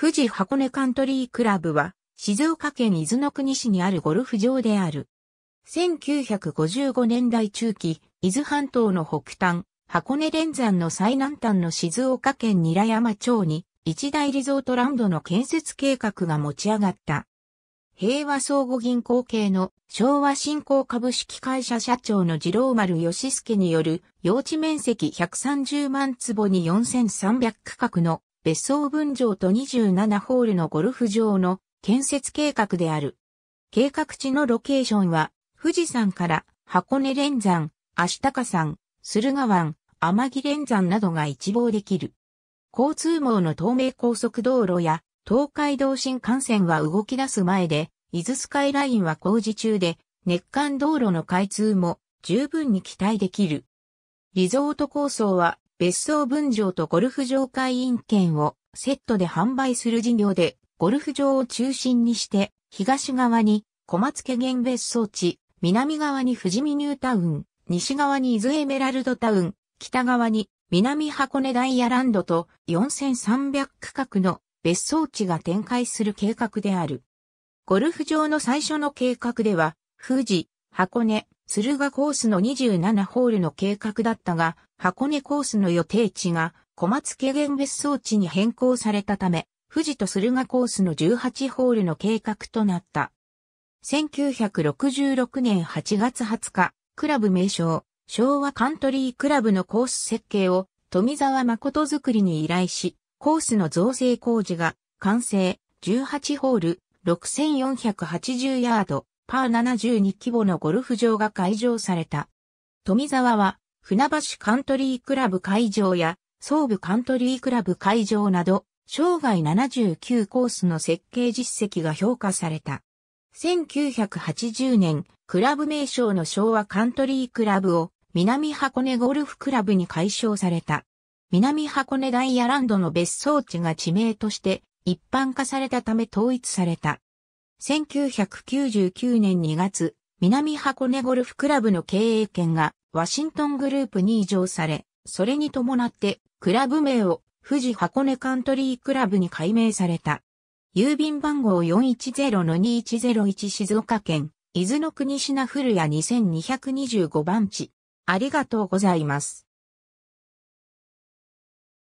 富士箱根カントリークラブは、静岡県伊豆の国市にあるゴルフ場である。1955年代中期、伊豆半島の北端、箱根連山の最南端の静岡県ラ山町に、一大リゾートランドの建設計画が持ち上がった。平和相互銀行系の昭和振興株式会社社長の次郎丸義介による用地面積130万坪に4300区画の別荘分譲と27ホールのゴルフ場の建設計画である。計画地のロケーションは、富士山から箱根連山、足高山、駿河湾、天城連山などが一望できる。交通網の東名高速道路や東海道新幹線は動き出す前で、伊豆スカイラインは工事中で、熱間道路の開通も十分に期待できる。リゾート構想は別荘分譲とゴルフ場会員権をセットで販売する事業で、ゴルフ場を中心にして、東側に小松家原別荘地、南側に富士見ニュータウン、西側に伊豆エメラルドタウン、北側に南箱根ダイヤランドと4300区画の別荘地が展開する計画である。ゴルフ場の最初の計画では、富士、箱根、駿河コースの27ホールの計画だったが、箱根コースの予定地が小松家原別荘地に変更されたため、富士と駿河コースの18ホールの計画となった。1966年8月20日、クラブ名称、昭和カントリークラブのコース設計を富沢誠作りに依頼し、コースの造成工事が完成18ホール6480ヤード、パー72規模のゴルフ場が開場された。富沢は船橋カントリークラブ会場や、総武カントリークラブ会場など、生涯79コースの設計実績が評価された。1980年、クラブ名称の昭和カントリークラブを南箱根ゴルフクラブに改称された。南箱根ダイヤランドの別荘地が地名として一般化されたため統一された。1999年2月、南箱根ゴルフクラブの経営権がワシントングループに移譲され、それに伴ってクラブ名を富士箱根カントリークラブに改名された。郵便番号410-2101静岡県、伊豆の国品古谷2225番地。ありがとうございます。